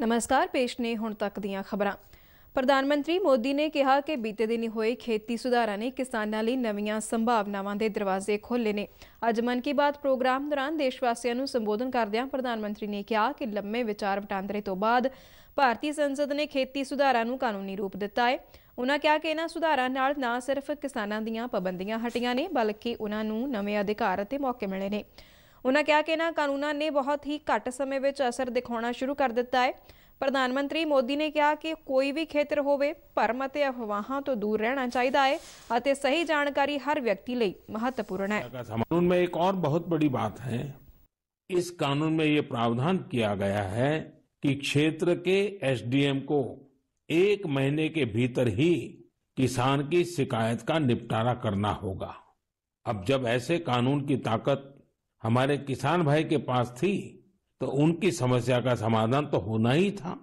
ਨਮਸਕਾਰ ਪੇਸ਼ ਨੇ ਹੁਣ ਤੱਕ ਦੀਆਂ ਖਬਰਾਂ ਪ੍ਰਧਾਨ ਮੰਤਰੀ ਮੋਦੀ ਨੇ ਕਿਹਾ ਕਿ ਬੀਤੇ ਦਿਨੀ ਹੋਏ ਖੇਤੀ ਸੁਧਾਰਾਂ ਨੇ ਕਿਸਾਨਾਂ ਲਈ ਨਵੀਆਂ ਸੰਭਾਵਨਾਵਾਂ ਦੇ ਦਰਵਾਜ਼ੇ ਖੋਲ੍ਹੇ ਨੇ ਅੱਜ ਮਨ ਕੀ ਬਾਤ ਪ੍ਰੋਗਰਾਮ ਦੌਰਾਨ ਦੇਸ਼ ਵਾਸੀਆਂ ਨੂੰ ਸੰਬੋਧਨ ਕਰਦਿਆਂ ਪ੍ਰਧਾਨ ਮੰਤਰੀ ਨੇ ਕਿਹਾ ਕਿ ਲੰਮੇ ਵਿਚਾਰ ਵਟਾਂਦਰੇ ਤੋਂ ਬਾਅਦ ਭਾਰਤੀ ਸੰਸਦ ਨੇ ਖੇਤੀ ਸੁਧਾਰਾਂ ਨੂੰ ਕਾਨੂੰਨੀ ਰੂਪ ਦਿੱਤਾ ਹੈ ਉਨ੍ਹਾਂ ਕਿਹਾ ਕਿ ਇਹਨਾਂ ਸੁਧਾਰਾਂ ਨਾਲ ਨਾ ਸਿਰਫ ਕਿਸਾਨਾਂ ਦੀਆਂ ਪਾਬੰਦੀਆਂ ਹਟੀਆਂ ਨੇ ਬਲਕਿ ਉਹਨਾਂ ਨੂੰ ਨਵੇਂ ਅਧਿਕਾਰ ਅਤੇ ਮੌਕੇ ਮਿਲੇ ਨੇ उन्होंने कहा कि इन्होंने कानूनों ने बहुत ही घट समय में असर दिखा शुरू कर दिता है प्रधानमंत्री मोदी ने कहा कि कोई भी खेत्र होम अफवाह तो दूर रहना चाहिए है सही जानकारी हर व्यक्ति महत्वपूर्ण है कानून में एक और बहुत बड़ी बात है इस कानून में ये प्रावधान किया गया है कि क्षेत्र के एसडीएम को एक महीने के भीतर ही किसान की शिकायत का निपटारा करना होगा अब जब ऐसे कानून की ताकत हमारे किसान भाई के पास थी तो उनकी समस्या का समाधान तो होना ही था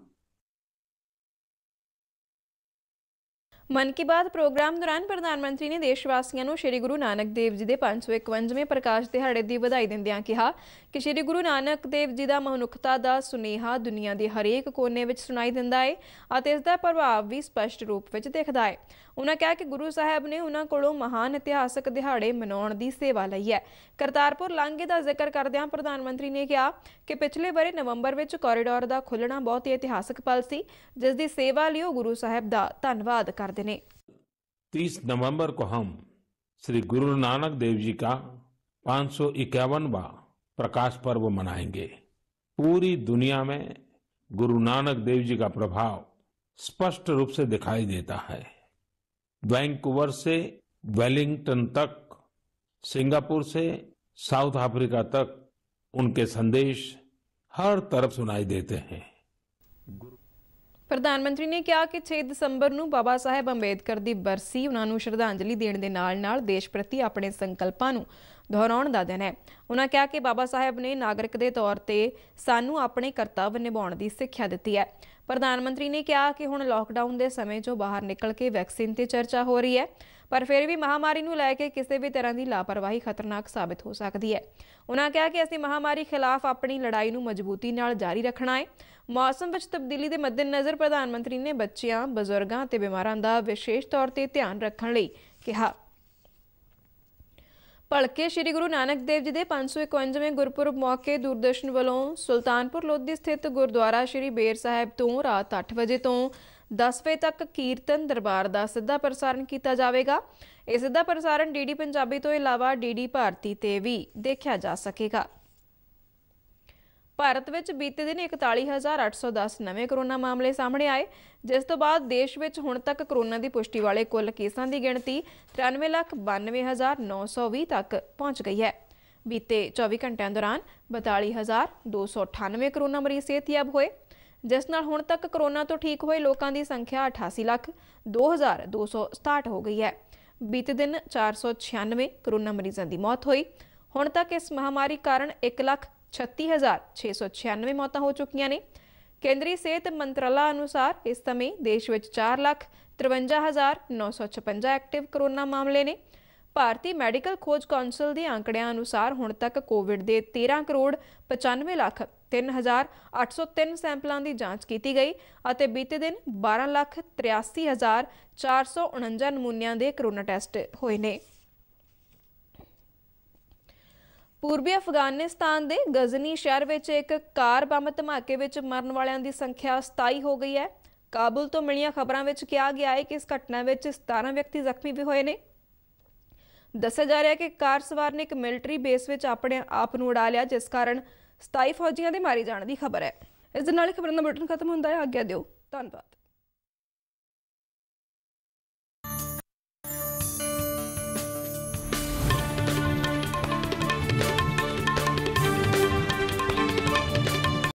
ਮਨ ਕੀ ਬਾਤ ਪ੍ਰੋਗਰਾਮ ਦੌਰਾਨ ਪ੍ਰਧਾਨ ਮੰਤਰੀ ਨੇ ਦੇਸ਼ ਵਾਸੀਆਂ ਨੂੰ ਸ੍ਰੀ ਗੁਰੂ ਨਾਨਕ ਦੇਵ ਜੀ ਦੇ 551ਵੇਂ ਪ੍ਰਕਾਸ਼ ਦਿਹਾੜੇ ਦੀ ਵਧਾਈ ਦਿੰਦਿਆਂ ਕਿਹਾ ਕਿ ਸ੍ਰੀ ਗੁਰੂ ਨਾਨਕ ਦੇਵ ਜੀ ਦਾ ਮਨੁੱਖਤਾ ਦਾ ਸੁਨੇਹਾ ਦੁਨੀਆ ਦੇ ਹਰੇਕ ਕੋਨੇ ਵਿੱਚ ਸੁਣਾਈ ਦਿੰਦਾ ਹੈ ਅਤੇ ਇਸ ਦਾ ਪ੍ਰਭਾਵ ਵੀ ਸਪਸ਼ਟ ਰੂਪ ਵਿੱਚ ਦਿਖਦਾ ਹੈ ਉਹਨਾਂ ਕਿਹਾ ਕਿ ਗੁਰੂ ਸਾਹਿਬ ਨੇ ਉਹਨਾਂ ਕੋਲੋਂ ਮਹਾਨ ਇਤਿਹਾਸਕ ਦਿਹਾੜੇ ਮਨਾਉਣ ਦੀ ਸੇਵਾ ਲਈ ਹੈ ਕਰਤਾਰਪੁਰ ਲਾਂਘੇ ਦਾ ਜ਼ਿਕਰ ਕਰਦਿਆਂ ਪ੍ਰਧਾਨ ਮੰਤਰੀ ਨੇ ਕਿਹਾ ਕਿ ਪਿਛਲੇ ਬਰੇ ਨਵੰਬਰ ਵਿੱਚ ਕੋਰੀਡੋਰ ਦਾ ਖੁੱਲਣਾ ਬਹੁਤ ਹੀ ਇਤਿਹਾਸਕ ਪਲ ਸੀ ਜਿਸ ਦੀ ਸੇਵਾ ਲਈ ਉਹ ਗੁਰੂ ਸਾਹਿਬ ਦਾ ਧੰਨਵਾਦ ਕਰਦੇ ਨੇ 30 नवंबर को हम श्री गुरु नानक देव जी का पाँच सौ इक्यावनवा प्रकाश पर्व मनाएंगे पूरी दुनिया में गुरु नानक देव जी का प्रभाव स्पष्ट रूप से दिखाई देता है वैंकूवर से वेलिंगटन तक सिंगापुर से साउथ अफ्रीका तक उनके संदेश हर तरफ सुनाई देते हैं ਪ੍ਰਧਾਨ ਮੰਤਰੀ ਨੇ ਕਿਹਾ ਕਿ 6 ਦਸੰਬਰ ਨੂੰ ਬਾਬਾ ਸਾਹਿਬ ਅੰਬੇਦਕਰ ਦੀ ਬਰਸੀ ਉਹਨਾਂ ਨੂੰ ਸ਼ਰਧਾਂਜਲੀ ਦੇਣ ਦੇ ਨਾਲ-ਨਾਲ ਦੇਸ਼ ਪ੍ਰਤੀ ਆਪਣੇ ਸੰਕਲਪਾਂ ਨੂੰ ਦੁਹਰਾਉਣ ਦਾ ਦਿਨ ਹੈ ਉਹਨਾਂ ਕਿਹਾ ਕਿ ਬਾਬਾ ਸਾਹਿਬ ਨੇ ਨਾਗਰਿਕ ਦੇ ਤੌਰ ਤੇ ਸਾਨੂੰ ਆਪਣੇ ਕਰਤੱਵ ਨਿਭਾਉਣ ਦੀ ਸਿੱਖਿਆ ਦਿੱਤੀ ਹੈ ਪ੍ਰਧਾਨ ਮੰਤਰੀ ਨੇ ਕਿਹਾ ਕਿ ਹੁਣ ਲਾਕਡਾਊਨ ਦੇ ਸਮੇਂ 'ਚੋਂ ਬਾਹਰ ਨਿਕਲ ਕੇ ਵੈਕਸੀਨ ਤੇ ਚਰਚਾ ਹੋ ਰਹੀ ਹੈ ਪਰ ਫਿਰ ਵੀ ਮਹਾਮਾਰੀ ਨੂੰ ਲੈ ਕੇ ਕਿਸੇ ਵੀ ਤਰ੍ਹਾਂ ਦੀ ਲਾਪਰਵਾਹੀ ਖਤਰਨਾਕ ਸਾਬਤ ਹੋ ਸਕਦੀ ਹੈ ਉਹਨਾਂ ਕਿਹਾ ਕਿ ਅਸੀਂ ਮਹਾਮਾਰੀ ਖਿਲਾਫ ਆਪਣੀ ਲੜਾਈ ਨੂੰ ਮਜ਼ਬੂਤੀ ਨਾਲ ਜਾਰੀ ਰੱਖਣਾ ਹੈ ਮੌਸਮ ਵਿੱਚ ਤਬਦੀਲੀ ਦੇ ਮੱਦੇਨਜ਼ਰ ਪ੍ਰਧਾਨ ਮੰਤਰੀ ਨੇ ਬੱਚਿਆਂ ਬਜ਼ੁਰਗਾਂ ਤੇ ਬਿਮਾਰਾਂ ਦਾ ਵਿਸ਼ੇਸ਼ ਤੌਰ ਤੇ ਧਿਆਨ ਰੱਖਣ ਲਈ ਕਿਹਾ ਭਲਕੇ ਸ੍ਰੀ ਗੁਰੂ ਨਾਨਕ ਦੇਵ ਜੀ ਦੇ 551ਵੇਂ ਗੁਰਪੁਰਬ ਮੌਕੇ ਦੂਰਦਰਸ਼ਨ ਵੱਲੋਂ ਸੁਲਤਾਨਪੁਰ ਲੋਧੀ ਸਥਿਤ ਗੁਰਦੁਆਰਾ ਸ੍ਰੀ ਬੇਰ ਸਾਹਿਬ ਤੋਂ ਰਾਤ 8 ਵਜੇ ਤੋਂ 10 ਵਜੇ ਤੱਕ ਕੀਰਤਨ ਦਰਬਾਰ ਦਾ ਸਿੱਧਾ ਪ੍ਰਸਾਰਣ ਕੀਤਾ ਜਾਵੇਗਾ ਇਹ ਸਿੱਧਾ ਪ੍ਰਸਾਰਣ ਡੀਡੀ ਪੰਜਾਬੀ ਤੋਂ ਇਲਾਵਾ ਡੀਡੀ ਭਾਰਤੀ ਤੇ ਵੀ ਦੇਖਿਆ ਜਾ ਸਕੇਗਾ ਭਾਰਤ ਵਿੱਚ ਬੀਤੇ ਦਿਨ 41810 ਨਵੇਂ ਕਰੋਨਾ ਮਾਮਲੇ ਸਾਹਮਣੇ ਆਏ ਜਿਸ ਤੋਂ ਬਾਅਦ ਦੇਸ਼ ਵਿੱਚ ਹੁਣ ਤੱਕ ਕਰੋਨਾ ਦੀ ਪੁਸ਼ਟੀ ਵਾਲੇ ਕੁੱਲ ਕੇਸਾਂ ਦੀ ਗਿਣਤੀ 93,92,920 ਤੱਕ ਪਹੁੰਚ ਗਈ ਹੈ ਬੀਤੇ 24 ਘੰਟਿਆਂ ਦੌਰਾਨ 42298 ਕਰੋਨਾ ਮਰੀਜ਼ ਸਿਹਤਯਾਬ ਹੋਏ ਜਿਸ ਨਾਲ ਹੁਣ ਤੱਕ ਕਰੋਨਾ ਤੋਂ ਠੀਕ ਹੋਏ ਲੋਕਾਂ ਦੀ ਸੰਖਿਆ 88 ਲੱਖ 2267 ਹੋ ਗਈ ਹੈ ਬੀਤੇ ਦਿਨ 496 ਕਰੋਨਾ ਮਰੀਜ਼ਾਂ ਦੀ ਮੌਤ ਹੋਈ ਹੁਣ ਤੱਕ ਇਸ ਮਹਾਮਾਰੀ ਕਾਰਨ 1 ਲੱਖ छत्तीस हज़ार छे सौ छियानवे ਮੌਤਾਂ ਹੋ ਚੁੱਕੀਆਂ ਨੇ ਕੇਂਦਰੀ ਸਿਹਤ ਮੰਤਰਾਲਾ ਅਨੁਸਾਰ ਇਸ ਸਮੇਂ ਦੇਸ਼ ਵਿੱਚ 4 ਲੱਖ 53956 ਐਕਟਿਵ ਕਰੋਨਾ ਮਾਮਲੇ ਨੇ ਭਾਰਤੀ ਮੈਡੀਕਲ ਖੋਜ ਕੌਂਸਲ ਦੇ ਅੰਕੜਿਆਂ ਅਨੁਸਾਰ ਹੁਣ ਤੱਕ ਕੋਵਿਡ ਦੇ 13 ਕਰੋੜ 95 ਲੱਖ 3803 ਸੈਂਪਲਾਂ ਦੀ ਜਾਂਚ ਕੀਤੀ ਗਈ ਅਤੇ ਬੀਤੇ ਦਿਨ 12 ਲੱਖ 83449 ਨਮੂਨਿਆਂ ਦੇ ਕਰੋਨਾ ਟੈਸਟ ਹੋਏ ਨੇ ਪੂਰਬੀ ਅਫਗਾਨਿਸਤਾਨ ਦੇ ਗਜ਼ਨੀ ਸ਼ਹਿਰ ਵਿੱਚ ਇੱਕ ਕਾਰ ਬੰਬ ਧਮਾਕੇ ਵਿੱਚ ਮਰਨ ਵਾਲਿਆਂ ਦੀ ਸੰਖਿਆ 27 ਹੋ ਗਈ ਹੈ ਕਾਬੁਲ ਤੋਂ ਮਿਲੀਆਂ ਖਬਰਾਂ ਵਿੱਚ ਕਿਹਾ ਗਿਆ ਹੈ ਕਿ ਇਸ ਘਟਨਾ ਵਿੱਚ 17 ਵਿਅਕਤੀ ਜ਼ਖਮੀ ਵੀ ਹੋਏ ਨੇ ਦੱਸਿਆ ਜਾ ਰਿਹਾ ਹੈ ਕਿ ਕਾਰ ਸਵਾਰ ਨੇ ਇੱਕ ਮਿਲਟਰੀ ਬੇਸ ਵਿੱਚ ਆਪਣੇ ਆਪ ਨੂੰ ਉਡਾ ਲਿਆ ਜਿਸ ਕਾਰਨ 27 ਫੌਜੀਆਂ ਦੇ ਮਾਰੇ ਜਾਣ ਦੀ ਖਬਰ ਹੈ ਇਸ ਦੇ ਨਾਲ ਖਬਰਾਂ ਦਾ ਬਟਨ ਖਤਮ ਹੁੰਦਾ ਹੈ ਆਗਿਆ ਦਿਓ ਧੰਨਵਾਦ